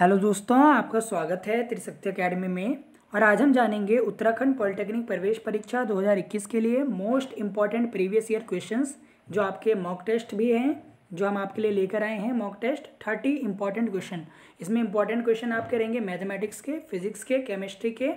hello दोस्तों आपका स्वागत है त्रिशक्ति अकेडमी में और आज हम जानेंगे उत्तराखंड पॉलिटेक्निक प्रवेश परीक्षा 2021 के लिए most important previous year questions जो आपके मॉक टेस्ट भी हैं जो हम आपके लिए लेकर आए हैं mock test thirty important question इसमें इंपॉर्टेंट क्वेश्चन आपके रहेंगे मैथमेटिक्स के फिजिक्स के केमिस्ट्री के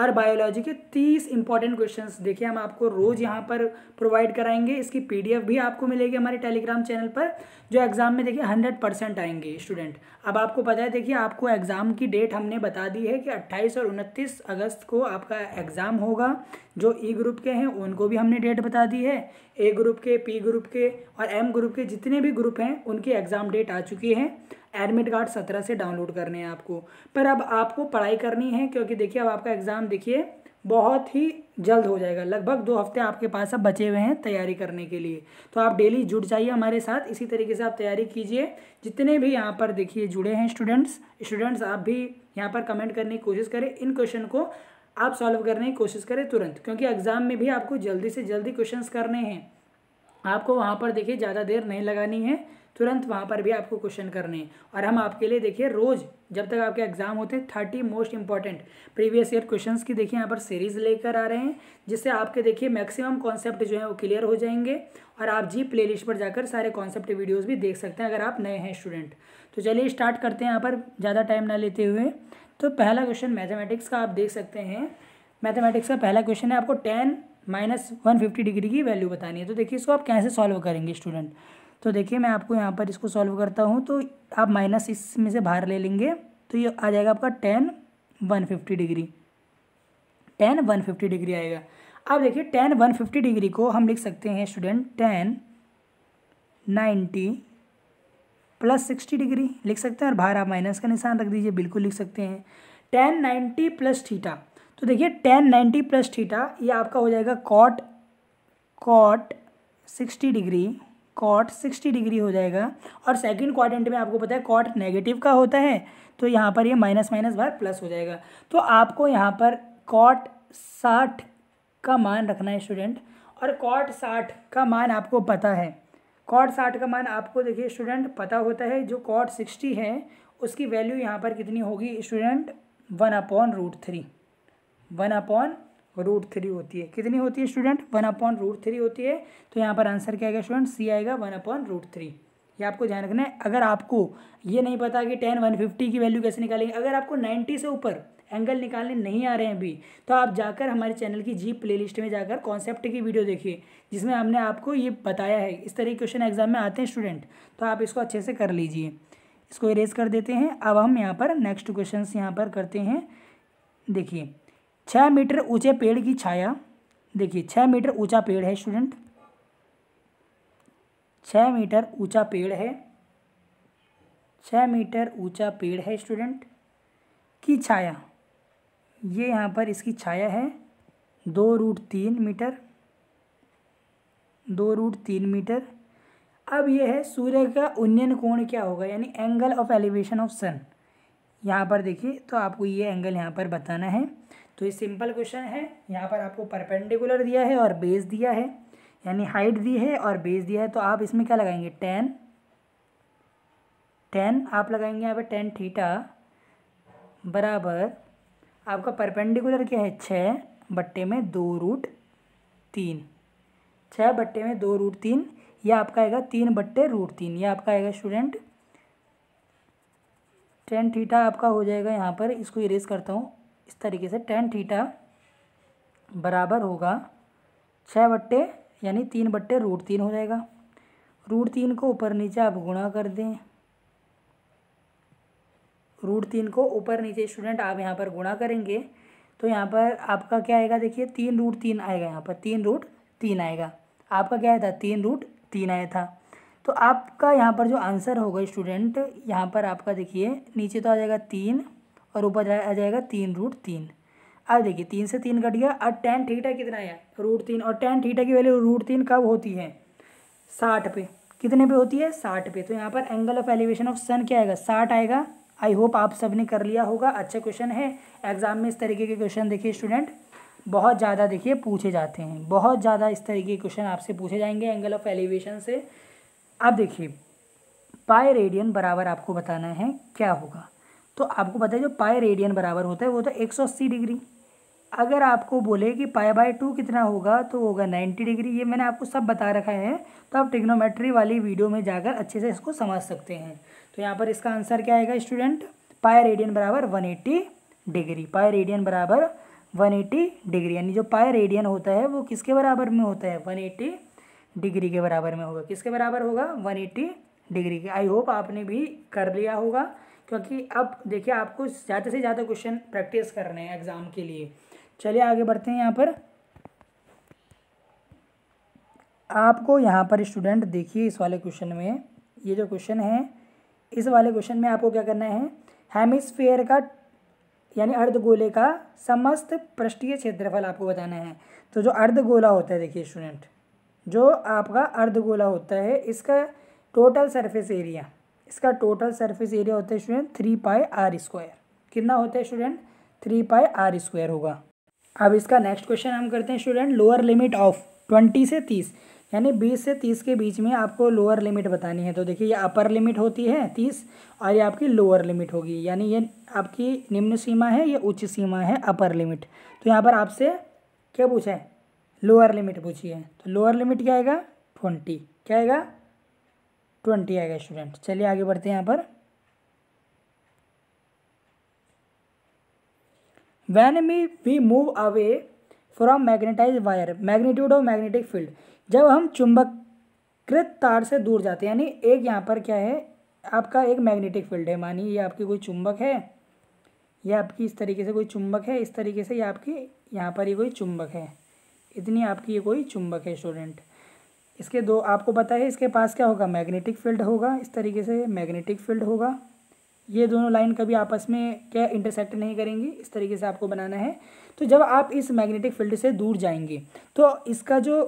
और बायोलॉजी के तीस इंपॉर्टेंट क्वेश्चंस देखिए हम आपको रोज़ यहाँ पर प्रोवाइड कराएंगे इसकी पीडीएफ भी आपको मिलेगी हमारे टेलीग्राम चैनल पर जो एग्ज़ाम में देखिए हंड्रेड परसेंट आएंगे स्टूडेंट अब आपको पता है देखिए आपको एग्ज़ाम की डेट हमने बता दी है कि अट्ठाईस और उनतीस अगस्त को आपका एग्ज़ाम होगा जो ई e ग्रुप के हैं उनको भी हमने डेट बता दी है ए ग्रुप के पी ग्रुप के और एम ग्रुप के जितने भी ग्रुप हैं उनकी एग्ज़ाम डेट आ चुकी है एडमिट कार्ड सत्रह से डाउनलोड करने हैं आपको पर अब आपको पढ़ाई करनी है क्योंकि देखिए अब आपका एग्ज़ाम देखिए बहुत ही जल्द हो जाएगा लगभग दो हफ्ते आपके पास अब बचे हुए हैं तैयारी करने के लिए तो आप डेली जुड़ जाइए हमारे साथ इसी तरीके से आप तैयारी कीजिए जितने भी यहाँ पर देखिए जुड़े हैं स्टूडेंट्स स्टूडेंट्स आप भी यहाँ पर कमेंट करने की कोशिश करें इन क्वेश्चन को आप सॉल्व करने की कोशिश करें तुरंत क्योंकि एग्ज़ाम में भी आपको जल्दी से जल्दी क्वेश्चन करने हैं आपको वहाँ पर देखिए ज़्यादा देर नहीं लगानी है तुरंत वहाँ पर भी आपको क्वेश्चन करने हैं और हम आपके लिए देखिए रोज़ जब तक आपके एग्जाम होते हैं thirty most important previous year question की देखिए यहाँ पर सीरीज लेकर आ रहे हैं जिससे आपके देखिए मैक्सिमम कॉन्सेप्ट जो है वो क्लियर हो जाएंगे और आप जी प्ले पर जाकर सारे कॉन्सेप्ट वीडियोज़ भी देख सकते हैं अगर आप नए हैं स्टूडेंट तो चलिए स्टार्ट करते हैं यहाँ पर ज़्यादा टाइम ना लेते हुए तो पहला क्वेश्चन मैथमेटिक्स का आप देख सकते हैं मैथमेटिक्स का पहला क्वेश्चन है आपको tan minus one fifty degree की वैल्यू बतानी है तो देखिए इसको आप कैसे सॉल्व करेंगे स्टूडेंट तो देखिए मैं आपको यहाँ पर इसको सॉल्व करता हूँ तो आप माइनस इसमें से बाहर ले लेंगे तो ये आ जाएगा आपका tan one fifty degree tan one fifty degree आएगा अब देखिए टेन वन फिफ्टी डिग्री को हम लिख सकते हैं student tan ninety plus sixty degree लिख सकते हैं और बाहर आप माइनस का निशान रख दीजिए बिल्कुल लिख सकते हैं टेन नाइन्टी प्लस थीटा तो देखिए टेन नाइन्टी प्लस थीटा ये आपका हो जाएगा cot cot sixty degree cot sixty degree हो जाएगा और सेकेंड क्वाड्रेंट में आपको पता है कॉट नेगेटिव का होता है तो यहाँ पर ये माइनस माइनस बार प्लस हो जाएगा तो आपको यहाँ पर कॉट साठ का मान रखना है स्टूडेंट और कॉट साठ का मान आपको पता है कॉट साठ का मान आपको देखिए स्टूडेंट पता होता है जो कॉट सिक्सटी है उसकी वैल्यू यहाँ पर कितनी होगी student one upon root three one upon root three होती है कितनी होती है student one upon root three होती है तो यहाँ पर आंसर क्या आएगा स्टूडेंट सी आएगा वन अपॉन रूट थ्री ये आपको ध्यान रखना है अगर आपको ये नहीं पता कि टेन वन फिफ्टी की वैल्यू कैसे निकालेंगे अगर आपको नाइन्टी से ऊपर एंगल निकालने नहीं आ रहे हैं अभी तो आप जाकर हमारे चैनल की जी लिस्ट में जाकर कॉन्सेप्ट की वीडियो देखिए जिसमें हमने आपको ये बताया है इस तरह के क्वेश्चन एग्जाम में आते हैं स्टूडेंट तो आप इसको अच्छे से कर लीजिए इसको इरेज कर देते हैं अब हम यहाँ पर नेक्स्ट क्वेश्चन यहाँ पर करते हैं देखिए छः मीटर ऊंचे पेड़ की छाया देखिए छः मीटर ऊंचा पेड़ है स्टूडेंट छः मीटर ऊंचा पेड़ है छः मीटर ऊंचा पेड़ है स्टूडेंट की छाया ये यहाँ पर इसकी छाया है दो रूट तीन मीटर दो रूट तीन मीटर अब यह है सूर्य का उन्नयन कोण क्या होगा यानी angle of elevation of sun यहाँ पर देखिए तो आपको ये एंगल यहाँ पर बताना है तो ये सिंपल क्वेश्चन है यहाँ पर आपको परपेंडिकुलर दिया है और बेस दिया है यानी हाइट दी है और बेस दिया है तो आप इसमें क्या लगाएंगे टेन टेन आप लगाएंगे यहाँ पर टेन थीटा बराबर आपका परपेंडिकुलर क्या है छः बट्टे में दो रूट तीन छः बट्टे में दो रूट तीन यह आपका आएगा तीन बट्टे रूट तीन यह आपका आएगा स्टूडेंट टेन थीटा आपका हो जाएगा यहाँ पर इसको इरेज करता हूँ इस तरीके से टेन थीटा बराबर होगा छः बट्टे यानी तीन बट्टे रूट तीन हो जाएगा रूट तीन को ऊपर नीचे आप गुणा कर दें रूट तीन को ऊपर नीचे स्टूडेंट आप यहाँ पर गुणा करेंगे तो यहाँ पर आपका क्या आएगा देखिए तीन रूट तीन आएगा यहाँ पर तीन रूट तीन आएगा आपका क्या आया था तीन रूट तीन आया था तो आपका यहाँ पर जो आंसर होगा स्टूडेंट यहाँ पर आपका देखिए नीचे तो आ जाएगा तीन और ऊपर आ जाएगा तीन रूट तीन अब देखिए तीन से तीन कट गया और टेन थीटा कितना है रूट तीन और टेन थीटा की वैल्यू रूट तीन कब होती है साठ पे कितने पे होती है साठ पे तो यहाँ पर angle of elevation of sun क्या आएगा साठ आएगा आई होप आप सब ने कर लिया होगा अच्छा क्वेश्चन है एग्जाम में इस तरीके के क्वेश्चन देखिए स्टूडेंट बहुत ज़्यादा देखिए पूछे जाते हैं बहुत ज़्यादा इस तरीके के क्वेश्चन आपसे पूछे जाएंगे एंगल ऑफ एलिवेशन से अब देखिए पाए रेडियन बराबर आपको बताना है क्या होगा तो आपको पता है जो पाए रेडियन बराबर होता है वो तो एक डिग्री अगर आपको बोले कि पाए बाय टू कितना होगा तो होगा नाइन्टी डिग्री ये मैंने आपको सब बता रखा है तो आप टिग्नोमेट्री वाली वीडियो में जाकर अच्छे से इसको समझ सकते हैं तो यहाँ पर इसका आंसर क्या आएगा स्टूडेंट पाए रेडियन बराबर 180 डिग्री पाए रेडियन बराबर 180 डिग्री यानी जो पाए रेडियन होता है वो किसके बराबर में होता है 180 डिग्री के बराबर में होगा किसके बराबर होगा वन एट्टी डिग्री के आई होप आपने भी कर लिया होगा क्योंकि अब देखिए आपको ज़्यादा से ज़्यादा क्वेश्चन प्रैक्टिस करने हैं एग्ज़ाम के लिए चलिए आगे बढ़ते हैं यहाँ पर आपको यहाँ पर स्टूडेंट देखिए इस वाले क्वेश्चन में ये जो क्वेश्चन है इस वाले क्वेश्चन में आपको क्या करना है हेमिसफेयर का यानी अर्धगोले का समस्त पृष्ठीय क्षेत्रफल आपको बताना है तो जो अर्धगोला होता है देखिए स्टूडेंट जो आपका अर्धगोला होता है इसका टोटल सरफेस एरिया इसका टोटल सरफेस एरिया होता है student three pi r square कितना होता है student three pi r square होगा अब इसका नेक्स्ट क्वेश्चन हम करते हैं student lower limit of twenty से तीस यानी बीस से तीस के बीच में आपको लोअर लिमिट बतानी है तो देखिए ये अपर लिमिट होती है तीस और ये आपकी लोअर लिमिट होगी यानी ये आपकी निम्न सीमा है ये उच्च सीमा है अपर लिमिट तो यहाँ पर आपसे क्या पूछा है लोअर लिमिट पूछी है तो लोअर लिमिट क्या आएगा ट्वेंटी क्या आएगा ट्वेंटी आएगा स्टूडेंट चलिए आगे बढ़ते हैं यहाँ पर when me we move away from magnetize wire magnitude of magnetic field जब हम चुंबकृत तार से दूर जाते हैं यानी एक यहाँ पर क्या है आपका एक मैग्नेटिक फील्ड है मानिए ये आपकी कोई चुंबक है या आपकी इस तरीके से कोई चुंबक है इस तरीके से ये आपकी यहाँ पर ही कोई चुंबक है इतनी आपकी ये कोई चुंबक है स्टूडेंट इसके दो आपको पता है इसके पास क्या होगा मैग्नेटिक फील्ड होगा इस तरीके से मैग्नेटिक फील्ड होगा ये दोनों लाइन कभी आपस में क्या इंटरसेक्ट नहीं करेंगी इस तरीके से आपको बनाना है तो जब आप इस मैग्नेटिक फील्ड से दूर जाएंगे तो इसका जो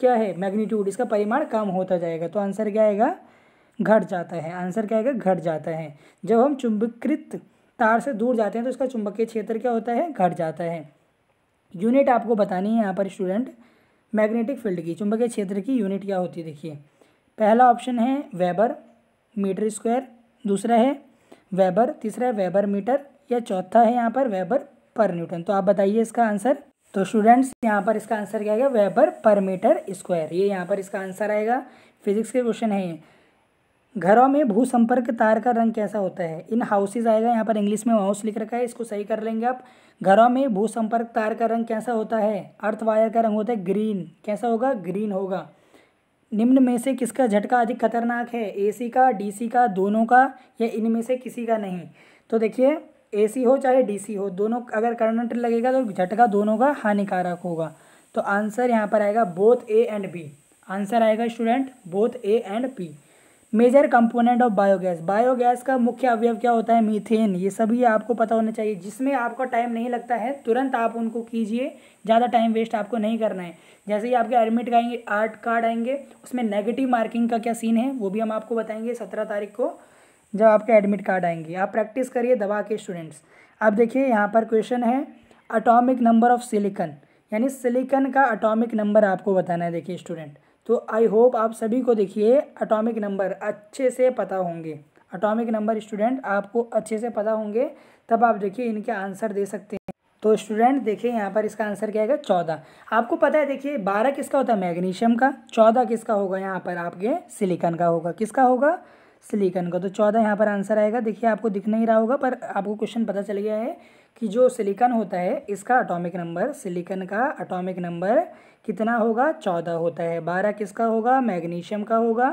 क्या है मैग्नीट्यूड इसका परिमाण कम होता जाएगा तो आंसर क्या आएगा घट जाता है आंसर क्या आएगा घट जाता है जब हम चुंबकृत तार से दूर जाते हैं तो इसका चुंबकीय क्षेत्र क्या होता है घट जाता है यूनिट आपको बतानी है यहाँ पर स्टूडेंट मैग्नेटिक फील्ड की चुंबकीय क्षेत्र की यूनिट क्या होती है देखिए पहला ऑप्शन है वेबर मीटर स्क्वायर दूसरा है वेबर तीसरा है वेबर मीटर या चौथा है यहाँ पर वेबर पर न्यूटन तो आप बताइए इसका आंसर तो स्टूडेंट्स यहाँ पर इसका आंसर क्या आएगा वेबर पर मीटर स्क्वायर ये यहाँ पर इसका आंसर आएगा फिजिक्स के क्वेश्चन है ये घरों में भू संपर्क तार का रंग कैसा होता है इन हाउसेज आएगा यहाँ पर इंग्लिश में हाउस लिख रखा है इसको सही कर लेंगे आप घरों में भू संपर्क तार का रंग कैसा होता है अर्थ वायर का रंग होता है ग्रीन कैसा होगा ग्रीन होगा निम्न में से किसका झटका अधिक खतरनाक है एसी का डीसी का दोनों का या इनमें से किसी का नहीं तो देखिए एसी हो चाहे डीसी हो दोनों अगर करंट लगेगा तो झटका दोनों का हानिकारक होगा तो आंसर यहाँ पर आएगा both A and B answer आएगा student both A and B major component of biogas biogas का मुख्य अवयव क्या होता है मीथेन ये सभी आपको पता होना चाहिए जिसमें आपको टाइम नहीं लगता है तुरंत आप उनको कीजिए ज़्यादा टाइम वेस्ट आपको नहीं करना है जैसे ही आपके एडमिट आएंगे आर्ट कार्ड आएंगे उसमें नेगेटिव मार्किंग का क्या सीन है वो भी हम आपको बताएंगे सत्रह तारीख को जब आपके एडमिट कार्ड आएंगे आप प्रैक्टिस करिए दवा के स्टूडेंट्स अब देखिए यहाँ पर क्वेश्चन है अटोमिक नंबर ऑफ सिलिकन यानी सिलिकन का अटोमिक नंबर आपको बताना है देखिए स्टूडेंट तो आई होप आप सभी को देखिए अटोमिक नंबर अच्छे से पता होंगे अटोमिक नंबर स्टूडेंट आपको अच्छे से पता होंगे तब आप देखिए इनके आंसर दे सकते हैं तो स्टूडेंट देखिए यहाँ पर इसका आंसर क्या आएगा चौदह आपको पता है देखिए बारह किसका होता है मैग्नीशियम का चौदह किसका होगा यहाँ पर आपके सिलिकन का होगा किसका होगा सिलिकन का तो चौदह यहाँ पर आंसर आएगा देखिए आपको दिख नहीं रहा होगा पर आपको क्वेश्चन पता चल गया है कि जो सिलिकन होता है इसका अटोमिक नंबर सिलिकन का अटोमिक नंबर कितना होगा चौदह होता है बारह किसका होगा मैग्नीशियम का होगा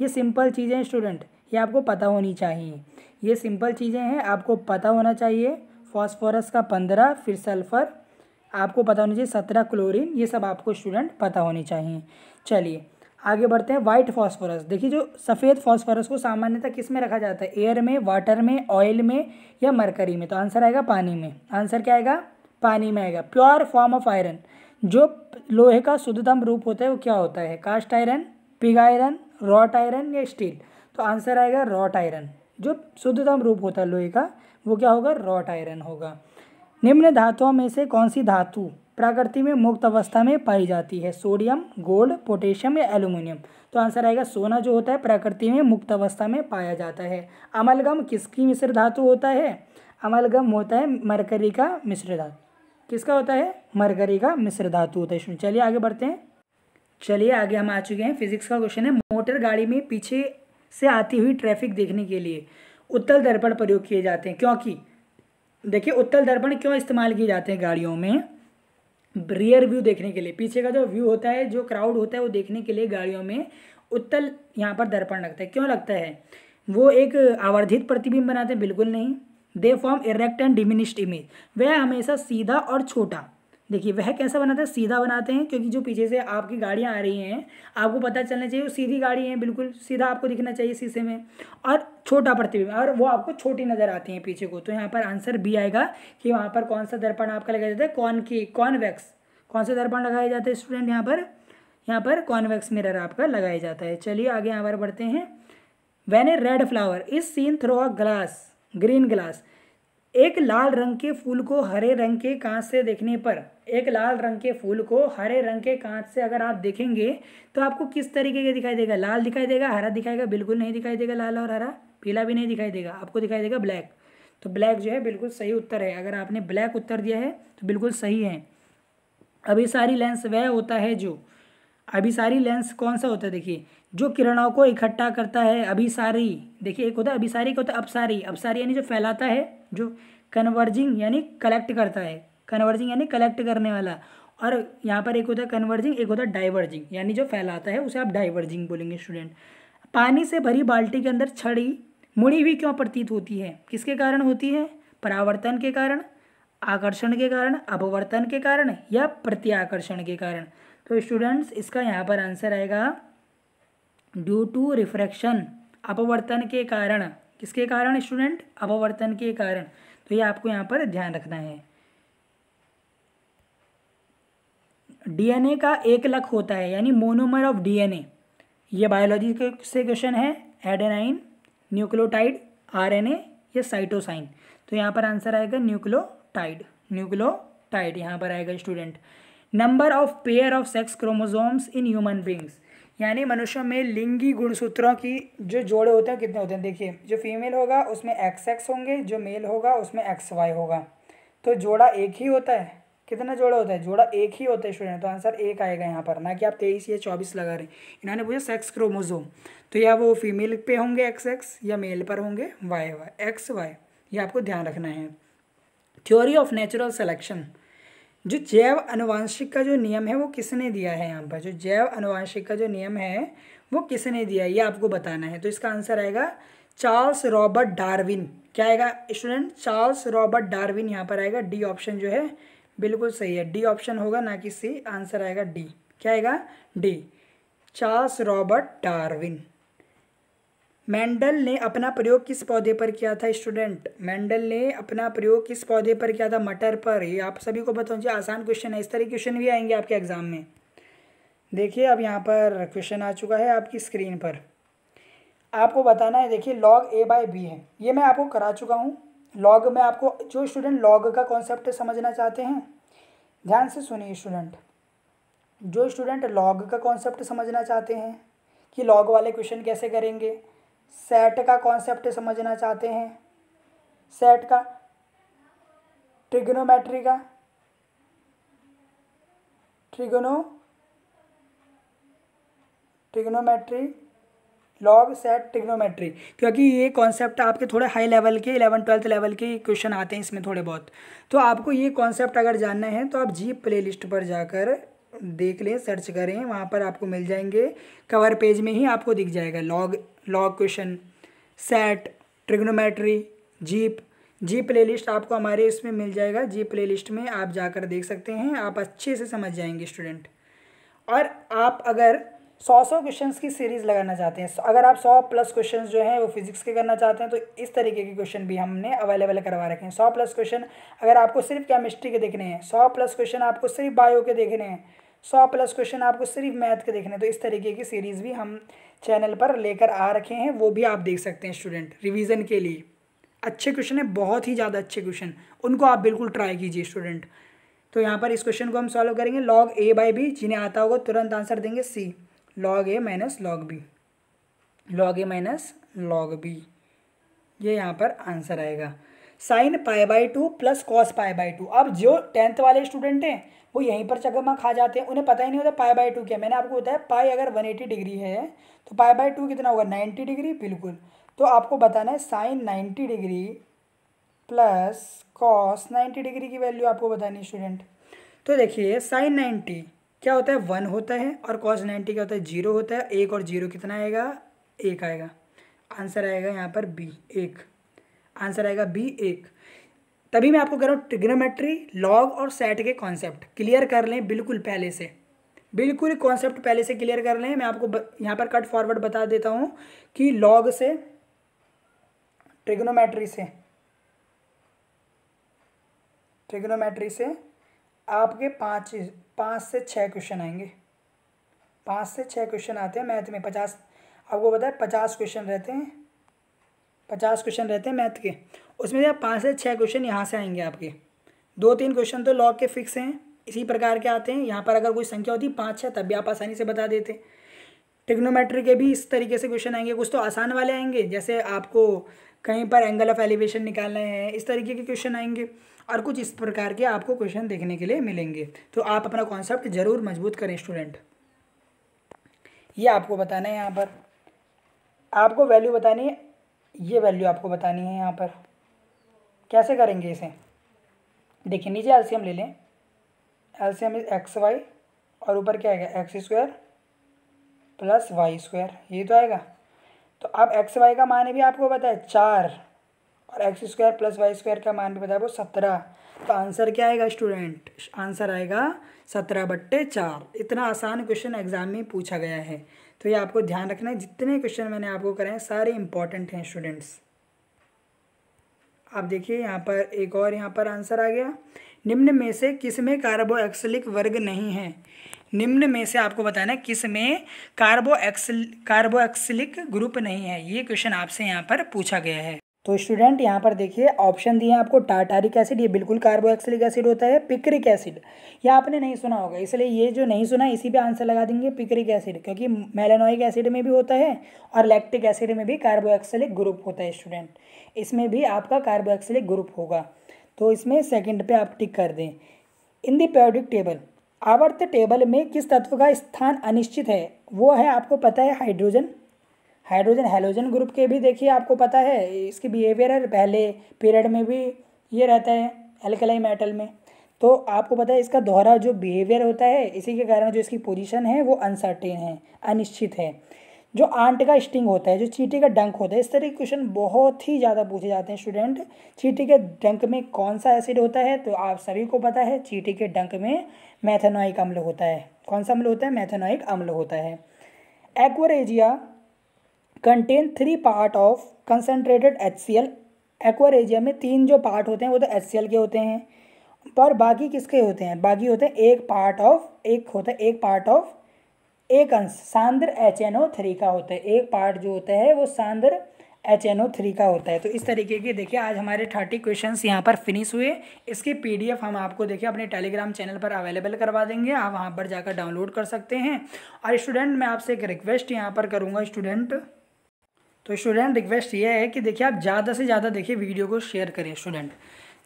ये सिंपल चीज़ें स्टूडेंट ये आपको पता होनी चाहिए ये सिंपल चीज़ें हैं आपको पता होना चाहिए फॉस्फोरस का पंद्रह फिर सल्फ़र आपको पता होना चाहिए सत्रह क्लोरीन ये सब आपको स्टूडेंट पता होनी चाहिए चलिए आगे बढ़ते हैं वाइट फॉस्फोरस देखिए जो सफ़ेद फॉस्फोरस को सामान्यतः किस में रखा जाता है एयर में वाटर में ऑयल में या मरकरी में तो आंसर आएगा पानी में आंसर क्या आएगा पानी में आएगा प्योर फॉर्म ऑफ आयरन जो लोहे का शुद्धतम रूप होता है वो क्या होता है cast iron pig iron wrought iron या स्टील तो आंसर आएगा रॉट आयरन जो शुद्धतम रूप होता है लोहे का वो क्या होगा रॉट आयरन होगा निम्न धातुओं में से कौन सी धातु प्रकृति में मुक्त अवस्था में पाई जाती है सोडियम गोल्ड पोटेशियम या एल्यूमिनियम तो आंसर आएगा सोना जो होता है प्रकृति में मुक्त अवस्था में पाया जाता है अमलगम किसकी मिश्र धातु होता है अमलगम होता है मरकरी का मिश्र धातु किसका होता है मरकरी का मिश्र धातु होता है चलिए आगे बढ़ते हैं चलिए आगे हम आ चुके हैं फिजिक्स का क्वेश्चन है मोटर गाड़ी में पीछे से आती हुई ट्रैफिक देखने के लिए उत्तल दर्पण प्रयोग किए जाते हैं क्योंकि देखिए उत्तल दर्पण क्यों इस्तेमाल किए जाते हैं गाड़ियों में रियर व्यू देखने के लिए पीछे का जो व्यू होता है जो क्राउड होता है वो देखने के लिए गाड़ियों में उत्तल यहाँ पर दर्पण लगता है क्यों लगता है वो एक आवर्धित प्रतिबिंब बनाते हैं बिल्कुल नहीं they form erect and diminished image वह हमेशा सीधा और छोटा देखिए वह कैसा बनाता है सीधा बनाते हैं क्योंकि जो पीछे से आपकी गाड़ियाँ आ रही हैं आपको पता चलना चाहिए वो सीधी गाड़ी है बिल्कुल सीधा आपको दिखना चाहिए शीशे में और छोटा प्रतिबिंब और वो आपको छोटी नज़र आती हैं पीछे को तो यहाँ पर आंसर बी आएगा कि वहाँ पर कौन सा दर्पण आपका लगाया जाता है कौन की कॉनवैक्स कौन सा दर्पण लगाया जाता है स्टूडेंट यहाँ पर यहाँ पर कॉनवैक्स मिरर आपका लगाया जाता है चलिए आगे यहाँ पर बढ़ते हैं when a red flower is seen through a glass green glass एक लाल रंग के फूल को हरे रंग के कांच से देखने पर एक लाल रंग के फूल को हरे रंग के कांच से अगर आप देखेंगे तो आपको किस तरीके का दिखाई देगा लाल दिखाई देगा हरा दिखाएगा बिल्कुल नहीं दिखाई देगा लाल और हरा पीला भी नहीं दिखाई देगा आपको दिखाई देगा ब्लैक तो ब्लैक जो है बिल्कुल सही उत्तर है अगर आपने ब्लैक उत्तर दिया है तो बिल्कुल सही है सारी लेंस वह होता है जो सारी लेंस कौन सा होता है देखिए जो किरणों को इकट्ठा करता है अभिसारी देखिए एक होता है अभिसारी का होता है अपसारी अपसारी यानी जो फैलाता है जो कन्वर्जिंग यानी कलेक्ट करता है कन्वर्जिंग यानी कलेक्ट करने वाला और यहाँ पर एक होता है कन्वर्जिंग एक होता है डाइवर्जिंग यानी जो फैलाता है उसे आप डाइवर्जिंग बोलेंगे स्टूडेंट पानी से भरी बाल्टी के अंदर छड़ी मुड़ी हुई क्यों प्रतीत होती है किसके कारण होती है परावर्तन के कारण आकर्षण के कारण अपवर्तन के कारण या प्रत्याकर्षण के कारण तो स्टूडेंट्स इसका यहाँ पर आंसर आएगा ड्यू टू रिफ्रैक्शन अपवर्तन के कारण किसके कारण स्टूडेंट अपवर्तन के कारण तो ये आपको यहाँ पर ध्यान रखना है डीएनए का एक लक होता है यानी मोनोमर ऑफ डीएनए ये बायोलॉजी के से क्वेश्चन है एडेनाइन न्यूक्लियोटाइड आरएनए या साइटोसाइन तो यहाँ पर आंसर आएगा न्यूक्लियोटाइड न्यूक्लियोटाइड यहाँ पर आएगा student number of pair of sex chromosomes in human beings यानी मनुष्यों में लिंगी गुणसूत्रों की जो जोड़े होते हैं कितने होते हैं देखिए जो फीमेल होगा उसमें एक्स एक्स होंगे जो मेल होगा उसमें एक्स वाई होगा तो जोड़ा एक ही होता है कितना जोड़ा होता है जोड़ा एक ही होता है स्टूडेंट तो आंसर एक आएगा यहाँ पर ना कि आप तेईस या चौबीस लगा रहे हैं इन्होंने पूछा सेक्स क्रोमोजोम तो या वो फीमेल पे होंगे एक्स एक्स या मेल पर होंगे वाई वाई एक्स वाई ये आपको ध्यान रखना है थ्योरी ऑफ नेचुरल सेलेक्शन जो जैव अनुवांशिक का जो नियम है वो किसने दिया है यहाँ पर जो जैव अनुवांशिक का जो नियम है वो किसने दिया है ये आपको बताना है तो इसका आंसर आएगा चार्ल्स रॉबर्ट डार्विन क्या आएगा स्टूडेंट चार्ल्स रॉबर्ट डार्विन यहाँ पर आएगा डी ऑप्शन जो है बिल्कुल सही है डी ऑप्शन होगा ना कि सी आंसर आएगा डी क्या आएगा D Charles Robert Darwin Mendel ने अपना प्रयोग किस पौधे पर किया था स्टूडेंट मेंडल ने अपना प्रयोग किस पौधे पर किया था मटर पर ये आप सभी को बताऊँ जी आसान क्वेश्चन है इस तरह क्वेश्चन भी आएंगे आपके एग्ज़ाम में देखिए अब यहाँ पर क्वेश्चन आ चुका है आपकी स्क्रीन पर आपको बताना है देखिए लॉग ए बाय बी है ये मैं आपको करा चुका हूँ लॉग में आपको जो स्टूडेंट लॉग का कॉन्सेप्ट समझना चाहते हैं ध्यान से सुनिए स्टूडेंट जो स्टूडेंट लॉग का कॉन्सेप्ट समझना चाहते हैं कि लॉग वाले क्वेश्चन कैसे करेंगे सेट का कॉन्सेप्ट समझना चाहते हैं सेट का ट्रिग्नोमेट्री का trigno trigonometry log set trigonometry क्योंकि ये कॉन्सेप्ट आपके थोड़े हाई लेवल के इलेवन ट्वेल्थ लेवल के क्वेश्चन आते हैं इसमें थोड़े बहुत तो आपको ये कॉन्सेप्ट अगर जानना है तो आप जी प्लेलिस्ट पर जाकर देख लें सर्च करें वहाँ पर आपको मिल जाएंगे कवर पेज में ही आपको दिख जाएगा log law question set trigonometry जीप जी प्लेलिस्ट आपको हमारे इसमें मिल जाएगा जी प्लेलिस्ट में आप जाकर देख सकते हैं आप अच्छे से समझ जाएंगे स्टूडेंट और आप अगर सौ सौ क्वेश्चन की सीरीज़ लगाना चाहते हैं अगर आप सौ प्लस क्वेश्चन जो हैं वो फिजिक्स के करना चाहते हैं तो इस तरीके के क्वेश्चन भी हमने अवेलेबल करवा रखे हैं सौ प्लस क्वेश्चन अगर आपको सिर्फ केमिस्ट्री के देखने हैं सौ प्लस क्वेश्चन आपको सिर्फ बायो के देखने हैं सौ प्लस क्वेश्चन आपको सिर्फ मैथ के देखने तो इस तरीके की सीरीज़ भी हम चैनल पर लेकर आ रखे हैं वो भी आप देख सकते हैं स्टूडेंट रिवीजन के लिए अच्छे क्वेश्चन है बहुत ही ज़्यादा अच्छे क्वेश्चन उनको आप बिल्कुल ट्राई कीजिए स्टूडेंट तो यहाँ पर इस क्वेश्चन को हम सॉल्व करेंगे लॉग ए बाई बी जिन्हें आता होगा तुरंत आंसर देंगे C log A minus log B log A minus log B ये यहाँ पर आंसर आएगा sine pi by two plus cos pi by two अब जो टेंथ वाले स्टूडेंट हैं वो यहीं पर चकमा खा जाते हैं उन्हें पता ही नहीं होता पाई बाई टू क्या मैंने आपको बताया पाई अगर वन एटी डिग्री है तो पाई बाई टू कितना होगा नाइन्टी डिग्री बिल्कुल तो आपको बताना है sine ninety degree plus cos ninety degree की वैल्यू आपको बतानी स्टूडेंट तो देखिए साइन नाइन्टी क्या होता है वन होता है और कॉस नाइन्टी क्या होता है जीरो होता है एक और जीरो कितना आएगा एक आएगा आंसर आएगा यहाँ पर बी एक आंसर आएगा बी एक तभी मैं आपको कह रहा हूँ ट्रिग्नोमेट्री लॉग और सेट के कॉन्सेप्ट क्लियर कर लें बिल्कुल पहले से बिल्कुल कॉन्सेप्ट पहले से क्लियर कर लें मैं आपको ब, यहाँ पर कट फॉरवर्ड बता देता हूँ कि लॉग से ट्रिग्नोमेट्री से ट्रिग्नोमेट्री से आपके पाँच पाँच से छः क्वेश्चन आएंगे पाँच से छः क्वेश्चन आते हैं मैथ में पचास आपको बताए पचास क्वेश्चन रहते हैं पचास क्वेश्चन रहते हैं मैथ के उसमें से पाँच से छः क्वेश्चन यहाँ से आएंगे आपके दो तीन क्वेश्चन तो लॉग के फिक्स हैं इसी प्रकार के आते हैं यहाँ पर अगर कोई संख्या होती पाँच छः तब भी आप आसानी से बता देते टिग्नोमेट्री के भी इस तरीके से क्वेश्चन आएंगे कुछ तो आसान वाले आएंगे जैसे आपको कहीं पर एंगल ऑफ एलिवेशन निकालना है इस तरीके के क्वेश्चन आएंगे और कुछ इस प्रकार के आपको क्वेश्चन देखने के लिए मिलेंगे तो आप अपना कॉन्सेप्ट ज़रूर मजबूत करें स्टूडेंट ये आपको बताना है यहाँ पर आपको वैल्यू बतानी है ये वैल्यू आपको बतानी है यहाँ पर कैसे करेंगे इसे देखिए नीचे एलसीएम ले लें एलसीएम इज एक्स वाई और ऊपर क्या आएगा X square plus Y square ये तो आएगा तो अब एक्स वाई का मान भी आपको पता है चार और X square plus Y square का मान भी पता है वो सत्रह तो आंसर क्या आएगा स्टूडेंट आंसर आएगा सत्रह बट्टे चार इतना आसान क्वेश्चन एग्जाम में पूछा गया है तो ये आपको ध्यान रखना है जितने क्वेश्चन मैंने आपको कराए सारे इंपॉर्टेंट हैं स्टूडेंट्स आप देखिए यहाँ पर एक और यहाँ पर आंसर आ गया निम्न में से किस में कार्बोक्सिलिक वर्ग नहीं है निम्न में से आपको बताना है किस में कार्बोक्सिल कार्बोक्सिलिक ग्रुप नहीं है ये क्वेश्चन आपसे यहाँ पर पूछा गया है तो स्टूडेंट यहाँ पर देखिए ऑप्शन दिए हैं आपको टाटारिक एसिड ये बिल्कुल कार्बोक्सिलिक एसिड होता है पिक्रिक एसिड यह आपने नहीं सुना होगा इसलिए ये जो नहीं सुना इसी पे आंसर लगा देंगे पिक्रिक एसिड क्योंकि मेलानोइक एसिड में भी होता है और लैक्टिक एसिड में भी कार्बोक्सिलिक ग्रुप होता है स्टूडेंट इसमें भी आपका कार्बोक्सिलिक ग्रुप होगा तो इसमें सेकेंड पर आप टिक कर दें इन दी टेबल आवर्त टेबल में किस तत्व का स्थान अनिश्चित है वो है आपको पता है हाइड्रोजन हाइड्रोजन हेलोजन ग्रुप के भी देखिए आपको पता है इसकी बिहेवियर है पहले पीरियड में भी ये रहता है एल्कलाई मेटल में तो आपको पता है इसका दोहरा जो बिहेवियर होता है इसी के कारण जो इसकी पोजीशन है वो अनसर्टेन है अनिश्चित है जो आंट का स्टिंग होता है जो चीटी का डंक होता है इस तरह के क्वेश्चन बहुत ही ज़्यादा पूछे जाते हैं स्टूडेंट चीटी के डंक में कौन सा एसिड होता है तो आप सभी को पता है चीटी के डंक में मैथेनोइक अम्ल होता है कौन सा अम्ल होता है मैथेनोइक अम्ल होता है aqua regia contain three part of concentrated H C L regia में तीन जो पार्ट होते हैं वो तो एच सी एल के होते हैं पर बाकी किसके होते हैं बाकी होते हैं एक पार्ट ऑफ एक होता है एक पार्ट ऑफ एक अंश सांद्र एच एन ओ थ्री का होता है एक पार्ट जो होता है वो सांद्र एच एन ओ थ्री का होता है तो इस तरीके के देखिए आज हमारे थर्टी क्वेश्चन यहाँ पर फिनिश हुए इसकी पी डी एफ हम आपको देखिए अपने टेलीग्राम चैनल पर अवेलेबल करवा देंगे आप वहाँ पर जाकर डाउनलोड कर सकते हैं और स्टूडेंट मैं आपसे एक रिक्वेस्ट यहाँ पर करूँगा स्टूडेंट तो स्टूडेंट रिक्वेस्ट ये है कि देखिए आप ज़्यादा से ज़्यादा देखिए वीडियो को शेयर करें स्टूडेंट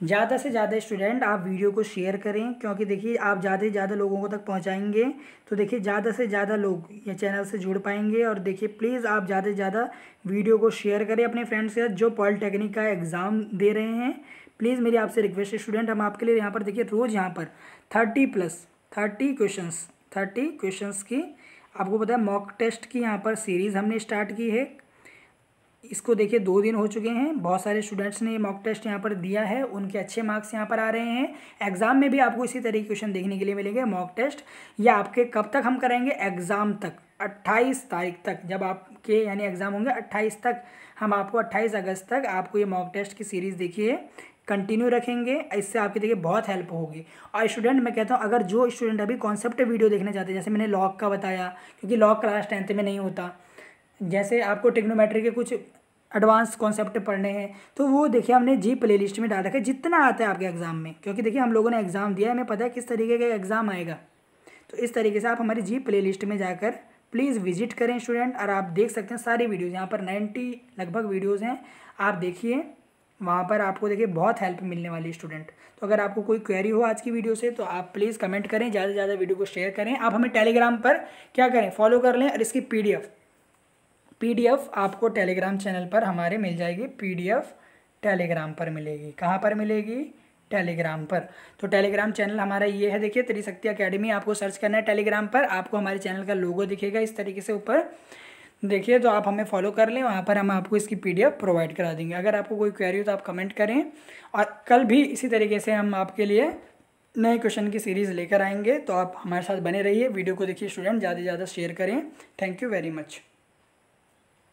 ज़्यादा से ज़्यादा स्टूडेंट आप वीडियो को शेयर करें क्योंकि देखिए आप ज़्यादा से ज़्यादा लोगों को तक पहुंचाएंगे तो देखिए ज़्यादा से ज़्यादा लोग ये चैनल से जुड़ पाएंगे और देखिए प्लीज़ आप ज़्यादा से ज़्यादा वीडियो को शेयर करें अपने फ्रेंड्स के साथ जो पॉलिटेक्निक का एग्ज़ाम दे रहे हैं प्लीज़ मेरी आपसे रिक्वेस्ट है स्टूडेंट हम आपके लिए यहाँ पर देखिए रोज़ यहाँ पर thirty plus thirty question thirty question की आपको पता है मॉक टेस्ट की यहाँ पर सीरीज़ हमने स्टार्ट की है इसको देखिए दो दिन हो चुके हैं बहुत सारे स्टूडेंट्स ने ये मॉक टेस्ट यहाँ पर दिया है उनके अच्छे मार्क्स यहाँ पर आ रहे हैं एग्ज़ाम में भी आपको इसी तरह के क्वेश्चन देखने के लिए मिलेंगे मॉक टेस्ट या आपके कब तक हम करेंगे एग्ज़ाम तक 28 तारीख तक जब आपके यानी एग्ज़ाम होंगे 28 तक हम आपको 28 अगस्त तक आपको ये मॉक टेस्ट की सीरीज़ देखिए कंटिन्यू रखेंगे इससे आपकी देखिए बहुत हेल्प होगी और स्टूडेंट मैं कहता हूँ अगर जो स्टूडेंट अभी कॉन्सेप्ट वीडियो देखना चाहते हैं जैसे मैंने लॉक का बताया क्योंकि लॉक क्लास टेंथ में नहीं होता जैसे आपको टेक्नोमेट्री के कुछ एडवांस कॉन्सेप्ट पढ़ने हैं तो वो देखिए हमने जी प्लेलिस्ट में डाल रखा है जितना आता है आपके एग्ज़ाम में क्योंकि देखिए हम लोगों ने एग्ज़ाम दिया है हमें पता है किस तरीके का एग्ज़ाम आएगा तो इस तरीके से आप हमारी जी प्लेलिस्ट में जाकर प्लीज़ विजिट करें स्टूडेंट और आप देख सकते हैं सारी वीडियोज़ यहाँ पर नाइन्टी लगभग वीडियोज़ हैं आप देखिए वहाँ पर आपको देखिए बहुत हेल्प मिलने वाली स्टूडेंट तो अगर आपको कोई क्वेरी हो आज की वीडियो से तो आप प्लीज़ कमेंट करें ज़्यादा से ज़्यादा वीडियो को शेयर करें आप हमें टेलीग्राम पर क्या करें फॉलो कर लें और इसकी पी पीडीएफ आपको टेलीग्राम चैनल पर हमारे मिल जाएगी पीडीएफ टेलीग्राम पर मिलेगी कहाँ पर मिलेगी टेलीग्राम पर तो टेलीग्राम चैनल हमारा ये है देखिए त्रिशक्ति अकेडमी आपको सर्च करना है टेलीग्राम पर आपको हमारे चैनल का लोगो दिखेगा इस तरीके से ऊपर देखिए तो आप हमें फॉलो कर लें वहाँ पर हम आपको इसकी पीडीएफ प्रोवाइड करा देंगे अगर आपको कोई क्वेरी हो तो आप कमेंट करें और कल भी इसी तरीके से हम आपके लिए नए क्वेश्चन की सीरीज़ लेकर आएंगे तो आप हमारे साथ बने रहिए वीडियो को देखिए स्टूडेंट ज़्यादा से ज़्यादा शेयर करें थैंक यू वेरी मच